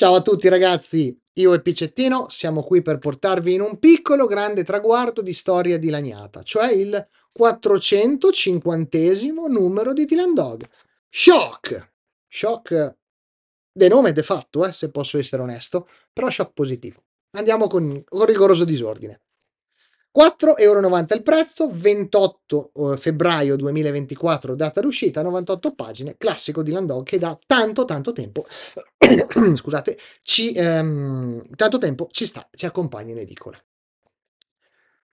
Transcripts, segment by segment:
Ciao a tutti ragazzi, io e Picettino siamo qui per portarvi in un piccolo grande traguardo di storia di dilaniata, cioè il 450 numero di Dylan Dog. Shock! Shock de nome de fatto, eh, se posso essere onesto, però shock positivo. Andiamo con, con rigoroso disordine. 4,90 euro il prezzo, 28 eh, febbraio 2024 data d'uscita, 98 pagine, classico di Landau che da tanto tanto tempo, scusate, ci, ehm, tanto tempo ci sta, ci accompagna in edicola.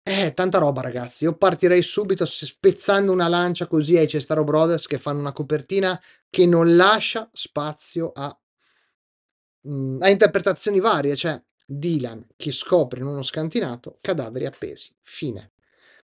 Eh, tanta roba ragazzi, io partirei subito spezzando una lancia così ai Cestaro Brothers che fanno una copertina che non lascia spazio a, mm, a interpretazioni varie, cioè Dylan che scopre in uno scantinato cadaveri appesi. Fine.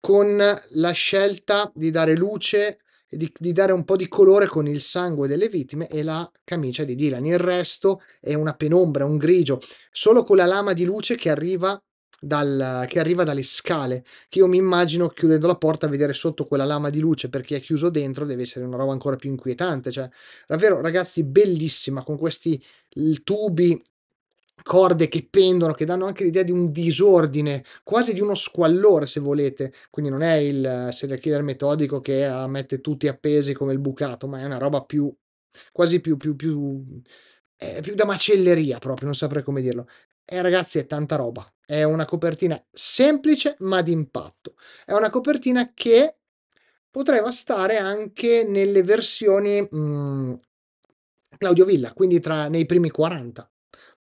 Con la scelta di dare luce e di, di, dare un po' di colore con il sangue delle vittime e la camicia di Dylan. Il resto è una penombra, un grigio, solo con la lama di luce che arriva, dal, che arriva dalle scale, che io mi immagino chiudendo la porta a vedere sotto quella lama di luce perché è chiuso dentro deve essere una roba ancora più inquietante. Cioè, davvero ragazzi, bellissima, con questi tubi corde che pendono, che danno anche l'idea di un disordine, quasi di uno squallore se volete, quindi non è il serial killer metodico che eh, mette tutti appesi come il bucato, ma è una roba più, quasi più, più, più, eh, più da macelleria proprio, non saprei come dirlo. Eh, ragazzi, è tanta roba. È una copertina semplice ma d'impatto. È una copertina che potrebbe stare anche nelle versioni mh, mm, Claudio Villa, quindi tra, nei primi 40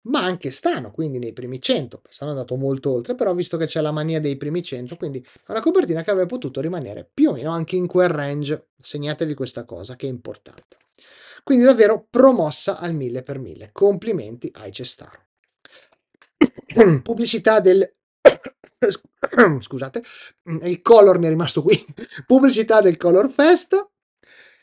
ma anche Stano, quindi nei primi 100. Stano andato molto oltre, però visto che c'è la mania dei primi 100, quindi è una copertina che avrebbe potuto rimanere più o meno anche in quel range. Segnatevi questa cosa che è importante. Quindi davvero promossa al 1000 per 1000. Complimenti ai Cestaro. Pubblicità del scusate, il color mi è rimasto qui, pubblicità del Color Fest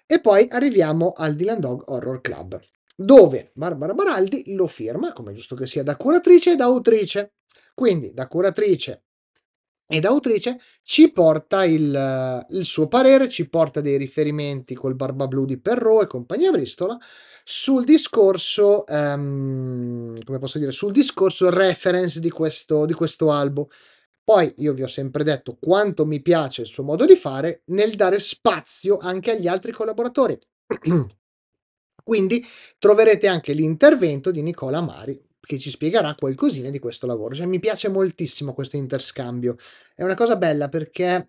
e poi arriviamo al Dylan Dog Horror Club dove Barbara Baraldi lo firma, come giusto che sia, da curatrice e da autrice. Quindi da curatrice ed autrice ci porta il, eh, il, suo parere, ci porta dei riferimenti col Barba Blu di Perrault e compagnia Bristola sul discorso, um, come posso dire, sul discorso reference di questo, di questo albo. Poi io vi ho sempre detto quanto mi piace il suo modo di fare nel dare spazio anche agli altri collaboratori. Quindi troverete anche l'intervento di Nicola Mari che ci spiegherà qualcosina di questo lavoro. Cioè, mi piace moltissimo questo interscambio. È una cosa bella perché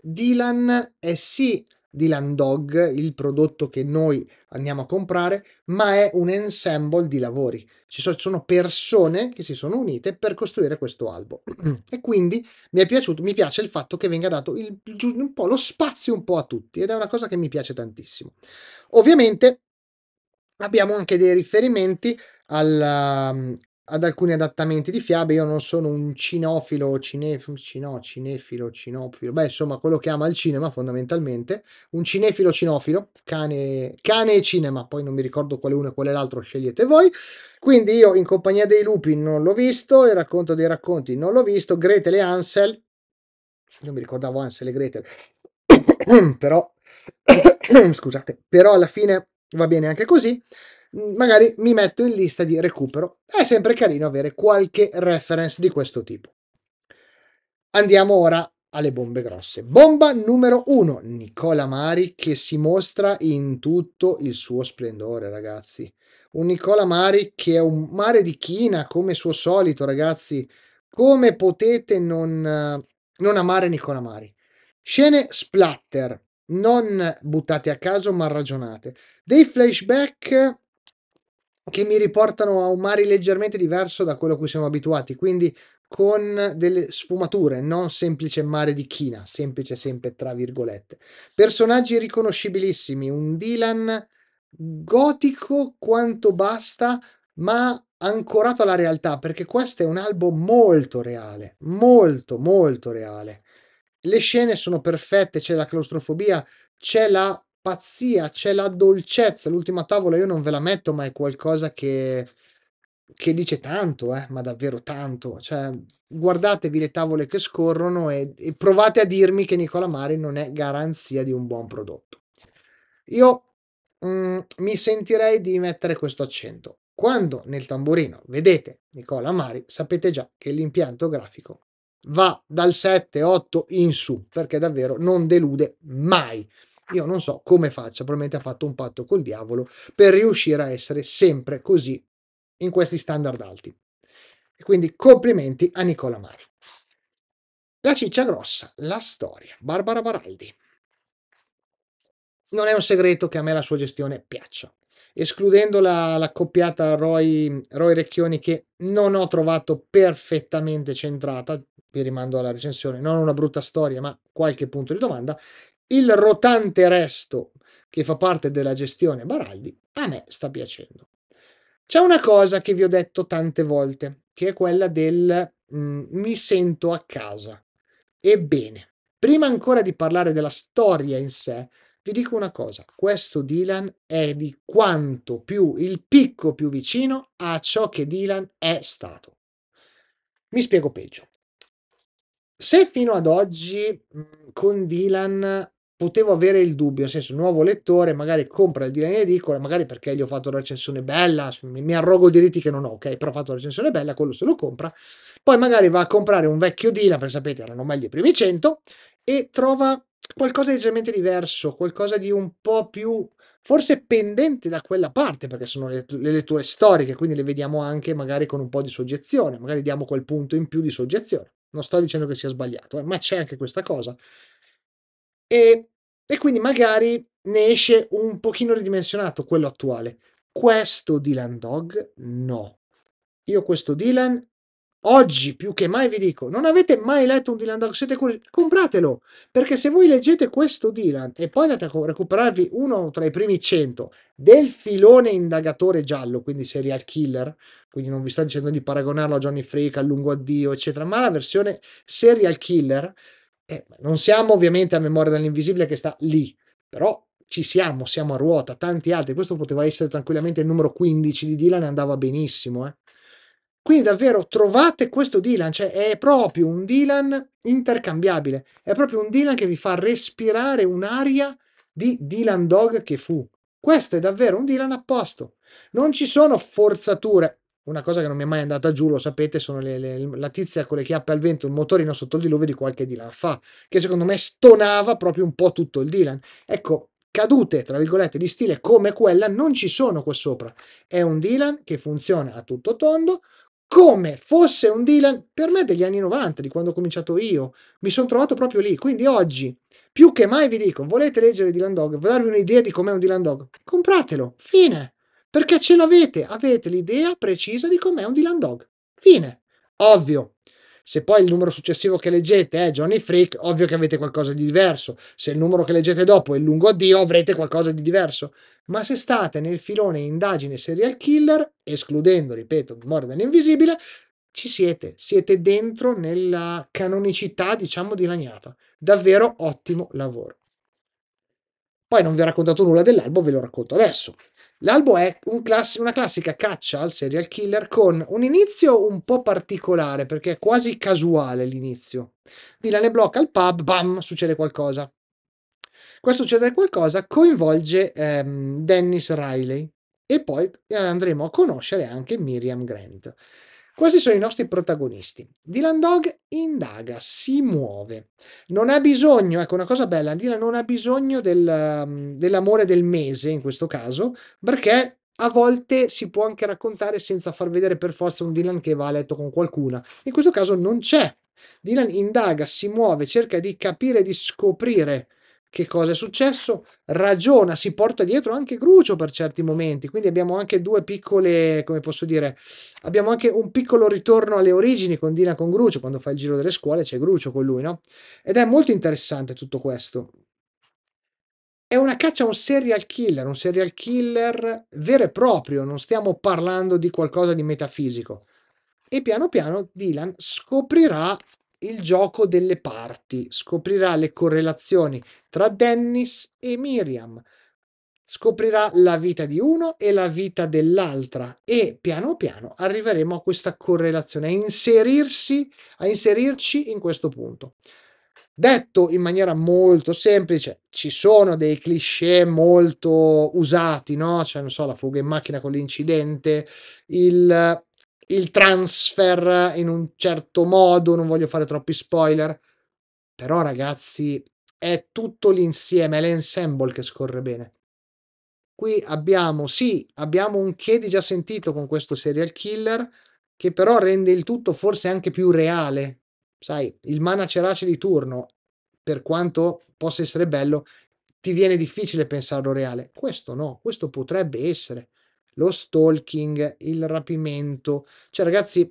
Dylan è sì Dylan Dog, il prodotto che noi andiamo a comprare, ma è un ensemble di lavori. Ci sono persone che si sono unite per costruire questo albo. E quindi mi è piaciuto, mi piace il fatto che venga dato il, un po' lo spazio un po' a tutti ed è una cosa che mi piace tantissimo. Ovviamente abbiamo anche dei riferimenti alla, mhmm, ad alcuni adattamenti di fiabe. Io non sono un cinofilo, cinef- cino, cinefilo, cinofilo, beh, insomma, quello che ama il cinema fondamentalmente. Un cinefilo, cinofilo, cane, cane e cinema. Poi non mi ricordo quale uno e quale l'altro, scegliete voi. Quindi io in compagnia dei lupi non l'ho visto, il racconto dei racconti non l'ho visto, Gretel e Ansel. Non mi ricordavo Ansel e Gretel, però scusate, però alla fine va bene anche così. Mm, magari mi metto in lista di recupero. È sempre carino avere qualche reference di questo tipo. Andiamo ora alle bombe grosse. Bomba numero 1, Nicola Mari che si mostra in tutto il suo splendore, ragazzi. Un Nicola Mari che è un mare di china come suo solito, ragazzi. Come potete non, eh, non amare Nicola Mari? Scene splatter, non buttate a caso ma ragionate. Dei flashback che mi riportano a un mare leggermente diverso da quello a cui siamo abituati, quindi con delle sfumature, non semplice mare di china, semplice sempre tra virgolette. Personaggi riconoscibilissimi, un Dylan gotico quanto basta, ma ancorato alla realtà, perché questo è un album molto reale, molto molto reale. Le scene sono perfette, c'è la claustrofobia, c'è la pazzia, c'è la dolcezza. L'ultima tavola io non ve la metto, ma è qualcosa che, che dice tanto, eh? ma davvero tanto. Cioè, guardatevi le tavole che scorrono e, e provate a dirmi che Nicola Mari non è garanzia di un buon prodotto. Io mm, mi sentirei di mettere questo accento. Quando nel tamburino vedete Nicola Mari, sapete già che l'impianto grafico va dal 7-8 in su perché davvero non delude mai. Io non so come faccia, probabilmente ha fatto un patto col diavolo per riuscire a essere sempre così in questi standard alti. E quindi complimenti a Nicola Mari. La ciccia grossa, la storia, Barbara Baraldi. Non è un segreto che a me la sua gestione piaccia escludendo la, coppiata Roy, Roy Recchioni che non ho trovato perfettamente centrata, vi rimando alla recensione, non una brutta storia ma qualche punto di domanda, il rotante resto che fa parte della gestione Baraldi a me sta piacendo. C'è una cosa che vi ho detto tante volte, che è quella del mh, mm, mi sento a casa. Ebbene, prima ancora di parlare della storia in sé, vi dico una cosa, questo Dylan è di quanto più il picco più vicino a ciò che Dylan è stato. Mi spiego peggio. Se fino ad oggi mhmm, con Dylan potevo avere il dubbio, nel senso, nuovo lettore, magari compra il Dylan in edicola, magari perché gli ho fatto la recensione bella, mi, arrogo diritti che non ho, ok, però ho fatto la recensione bella, quello se lo compra, poi magari va a comprare un vecchio Dylan, perché sapete erano meglio i primi 100, e trova qualcosa di leggermente diverso, qualcosa di un po' più forse pendente da quella parte, perché sono le, le, letture storiche, quindi le vediamo anche magari con un po' di soggezione, magari diamo quel punto in più di soggezione. Non sto dicendo che sia sbagliato, eh, ma c'è anche questa cosa. E, e quindi magari ne esce un pochino ridimensionato quello attuale. Questo Dylan Dog no. Io questo Dylan Oggi più che mai vi dico, non avete mai letto un Dylan Dog? Siete curiosi? Compratelo, perché se voi leggete questo Dylan e poi andate a recuperarvi uno tra i primi 100 del filone indagatore giallo, quindi serial killer, quindi non vi sto dicendo di paragonarlo a Johnny Freak, a lungo addio, eccetera, ma la versione serial killer, eh, non siamo ovviamente a memoria dell'invisibile che sta lì, però ci siamo, siamo a ruota, tanti altri, questo poteva essere tranquillamente il numero 15 di Dylan e andava benissimo, eh quindi davvero trovate questo Dylan, cioè è proprio un Dylan intercambiabile, è proprio un Dylan che vi fa respirare un'aria di Dylan Dog che fu. Questo è davvero un Dylan a posto. Non ci sono forzature. Una cosa che non mi è mai andata giù, lo sapete, sono le, le, la tizia con le chiappe al vento, il motorino sotto il diluvio di qualche Dylan fa, che secondo me stonava proprio un po' tutto il Dylan. Ecco, cadute, tra virgolette, di stile come quella non ci sono qua sopra. È un Dylan che funziona a tutto tondo, come fosse un Dylan per me degli anni 90, di quando ho cominciato io. Mi sono trovato proprio lì. Quindi oggi, più che mai vi dico, volete leggere Dylan Dog, vuoi darvi un'idea di com'è un Dylan Dog, compratelo, fine. Perché ce l'avete, avete l'idea precisa di com'è un Dylan Dog. Fine. Ovvio, se poi il numero successivo che leggete è Johnny Freak, ovvio che avete qualcosa di diverso. Se il numero che leggete dopo è lungo addio, avrete qualcosa di diverso. Ma se state nel filone indagine serial killer, escludendo, ripeto, Morgan Invisibile, ci siete, siete dentro nella canonicità, diciamo, di dilaniata. Davvero ottimo lavoro. Poi non vi ho raccontato nulla dell'albo, ve lo racconto adesso. L'albo è un class- una classica caccia al serial killer con un inizio un po' particolare perché è quasi casuale l'inizio. Dylan le blocca al pub, bam, succede qualcosa. Questo succede qualcosa coinvolge ehm, Dennis Riley e poi eh, andremo a conoscere anche Miriam Grant. Questi sono i nostri protagonisti. Dylan Dog indaga, si muove. Non ha bisogno, ecco una cosa bella, Dylan non ha bisogno del, mm, dell'amore del mese in questo caso, perché a volte si può anche raccontare senza far vedere per forza un Dylan che va a letto con qualcuna. In questo caso non c'è. Dylan indaga, si muove, cerca di capire, di scoprire che cosa è successo, ragiona, si porta dietro anche Grucio per certi momenti, quindi abbiamo anche due piccole, come posso dire, abbiamo anche un piccolo ritorno alle origini con Dina con Grucio, quando fa il giro delle scuole c'è Grucio con lui, no? Ed è molto interessante tutto questo. È una caccia a un serial killer, un serial killer vero e proprio, non stiamo parlando di qualcosa di metafisico. E piano piano Dylan scoprirà il gioco delle parti, scoprirà le correlazioni tra Dennis e Miriam, scoprirà la vita di uno e la vita dell'altra e piano piano arriveremo a questa correlazione, a, inserirsi, a inserirci in questo punto. Detto in maniera molto semplice, ci sono dei cliché molto usati, no? Cioè, non so, la fuga in macchina con l'incidente, il il transfer in un certo modo, non voglio fare troppi spoiler, però ragazzi è tutto l'insieme, è l'ensemble che scorre bene. Qui abbiamo, sì, abbiamo un Chiedi già sentito con questo serial killer, che però rende il tutto forse anche più reale. Sai, il manacerace di turno, per quanto possa essere bello, ti viene difficile pensarlo reale. Questo no, questo potrebbe essere lo stalking, il rapimento. Cioè, ragazzi,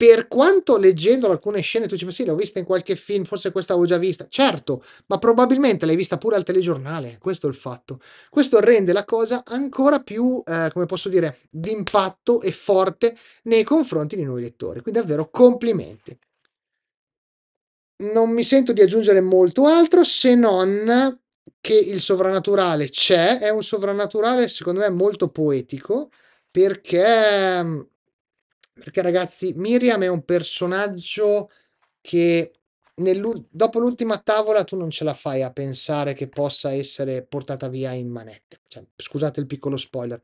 per quanto leggendo alcune scene tu ci pensi, sì, l'ho vista in qualche film, forse questa l'avevo già vista, certo, ma probabilmente l'hai vista pure al telegiornale, questo è il fatto. Questo rende la cosa ancora più, eh, come posso dire, d'impatto e forte nei confronti di noi lettori. Quindi davvero complimenti. Non mi sento di aggiungere molto altro se non che il sovrannaturale c'è, è un sovrannaturale secondo me molto poetico perché, mm, perché ragazzi, Miriam è un personaggio che dopo l'ultima tavola tu non ce la fai a pensare che possa essere portata via in manette. Cioè, scusate il piccolo spoiler.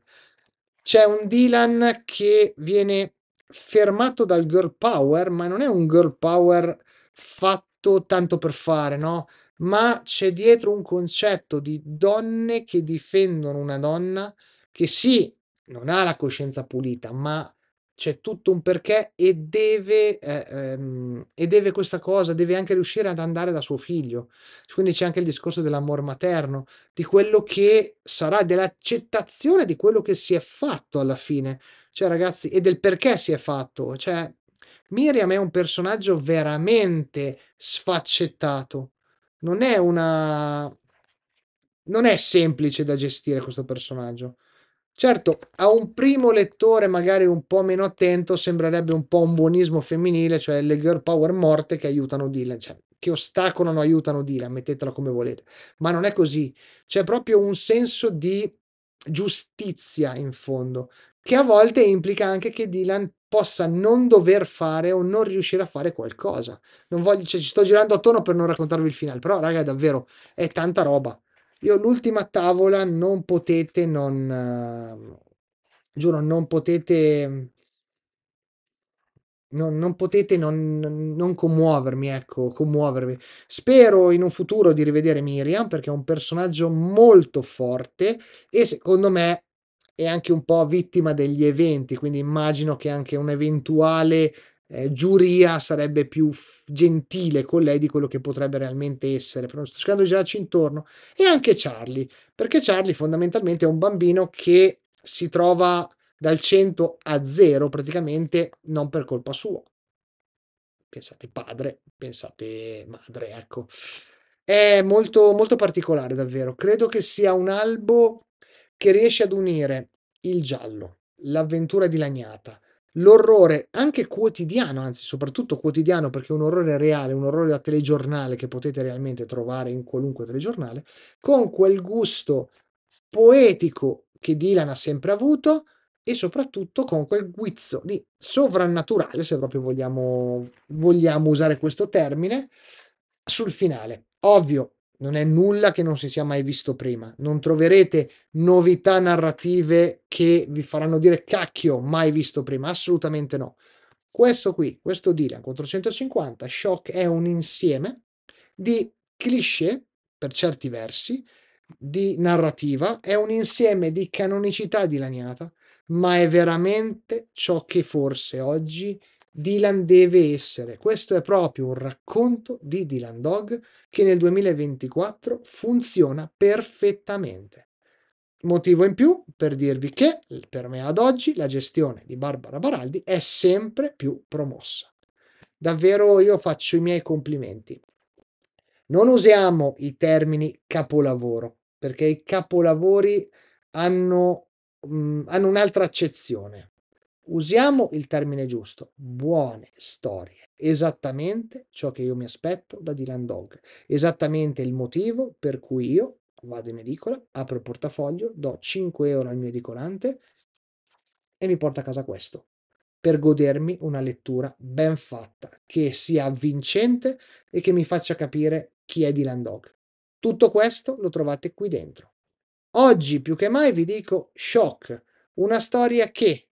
C'è un Dylan che viene fermato dal girl power, ma non è un girl power fatto tanto per fare, no? ma c'è dietro un concetto di donne che difendono una donna che sì, non ha la coscienza pulita, ma c'è tutto un perché e deve, eh, ehm, e deve questa cosa, deve anche riuscire ad andare da suo figlio. Quindi c'è anche il discorso dell'amor materno, di quello che sarà, dell'accettazione di quello che si è fatto alla fine, cioè ragazzi, e del perché si è fatto. Cioè, Miriam è un personaggio veramente sfaccettato non è una... non è semplice da gestire questo personaggio. Certo, a un primo lettore magari un po' meno attento sembrerebbe un po' un buonismo femminile, cioè le girl power morte che aiutano Dylan, cioè che ostacolano, aiutano Dylan, mettetela come volete. Ma non è così, c'è proprio un senso di giustizia in fondo, che a volte implica anche che Dylan possa non dover fare o non riuscire a fare qualcosa. Non voglio, cioè, ci sto girando attorno per non raccontarvi il finale, però raga, davvero è tanta roba. Io l'ultima tavola non potete non uh, giuro non potete non, non potete non, non, commuovermi, ecco, commuovervi. Spero in un futuro di rivedere Miriam perché è un personaggio molto forte e secondo me è anche un po' vittima degli eventi, quindi immagino che anche un'eventuale eh, giuria sarebbe più f- gentile con lei di quello che potrebbe realmente essere. Però sto cercando di girarci intorno. E anche Charlie, perché Charlie fondamentalmente è un bambino che si trova dal 100 a 0 praticamente non per colpa sua. Pensate padre, pensate madre, ecco. È molto, molto particolare davvero. Credo che sia un albo che riesce ad unire il giallo, l'avventura dilaniata, l'orrore anche quotidiano, anzi soprattutto quotidiano perché è un orrore reale, un orrore da telegiornale che potete realmente trovare in qualunque telegiornale, con quel gusto poetico che Dylan ha sempre avuto e soprattutto con quel guizzo di sovrannaturale, se proprio vogliamo, vogliamo usare questo termine, sul finale. Ovvio, non è nulla che non si sia mai visto prima. Non troverete novità narrative che vi faranno dire cacchio, mai visto prima. Assolutamente no. Questo qui, questo Dylan 450, Shock è un insieme di cliché, per certi versi, di narrativa, è un insieme di canonicità dilaniata, ma è veramente ciò che forse oggi Dylan deve essere. Questo è proprio un racconto di Dylan Dog che nel 2024 funziona perfettamente. Motivo in più per dirvi che, per me ad oggi, la gestione di Barbara Baraldi è sempre più promossa. Davvero io faccio i miei complimenti. Non usiamo i termini capolavoro, perché i capolavori hanno, mh, hanno un'altra accezione. Usiamo il termine giusto, buone storie, esattamente ciò che io mi aspetto da Dylan Dog, esattamente il motivo per cui io vado in edicola, apro il portafoglio, do 5 euro al mio edicolante e mi porto a casa questo, per godermi una lettura ben fatta, che sia avvincente e che mi faccia capire chi è Dylan Dog. Tutto questo lo trovate qui dentro. Oggi più che mai vi dico Shock, una storia che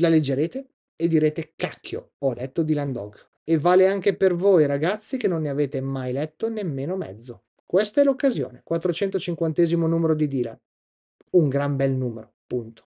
la leggerete e direte cacchio, ho letto Dylan Dog. E vale anche per voi ragazzi che non ne avete mai letto nemmeno mezzo. Questa è l'occasione, 450 numero di Dylan. Un gran bel numero, punto.